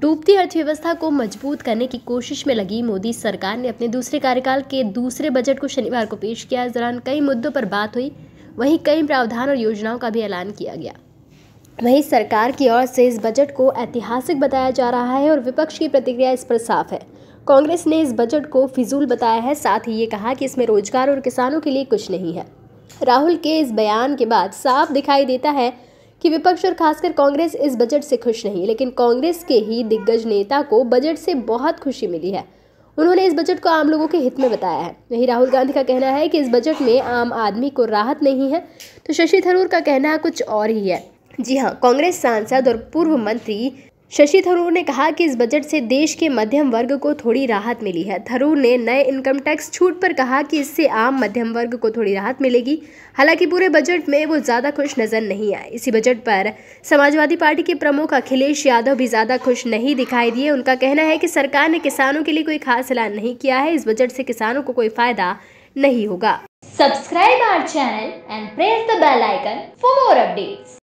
डूबती अर्थव्यवस्था को मजबूत करने की कोशिश में लगी मोदी सरकार ने अपने दूसरे कार्यकाल के दूसरे बजट को शनिवार को पेश किया इस दौरान कई मुद्दों पर बात हुई वहीं कई प्रावधान और योजनाओं का भी ऐलान किया गया वहीं सरकार की ओर से इस बजट को ऐतिहासिक बताया जा रहा है और विपक्ष की प्रतिक्रिया इस पर साफ है कांग्रेस ने इस बजट को फिजूल बताया है साथ ही ये कहा कि इसमें रोजगार और किसानों के लिए कुछ नहीं है राहुल के इस बयान के बाद साफ दिखाई देता है कि विपक्ष और खासकर कांग्रेस इस बजट से खुश नहीं लेकिन कांग्रेस के ही दिग्गज नेता को बजट से बहुत खुशी मिली है उन्होंने इस बजट को आम लोगों के हित में बताया है वहीं राहुल गांधी का कहना है कि इस बजट में आम आदमी को राहत नहीं है तो शशि थरूर का कहना कुछ और ही है जी हाँ कांग्रेस सांसद और पूर्व मंत्री शशि थरूर ने कहा कि इस बजट से देश के मध्यम वर्ग को थोड़ी राहत मिली है थरूर ने नए इनकम टैक्स छूट पर कहा कि इससे आम मध्यम वर्ग को थोड़ी राहत मिलेगी हालांकि पूरे बजट में वो ज़्यादा खुश नज़र नहीं आए इसी बजट पर समाजवादी पार्टी के प्रमुख अखिलेश यादव भी ज़्यादा खुश नहीं दिखाई दिए उनका कहना है कि सरकार ने किसानों के लिए कोई खास ऐलान नहीं किया है इस बजट से किसानों को कोई फायदा नहीं होगा subscribe our channel and press the bell icon for more updates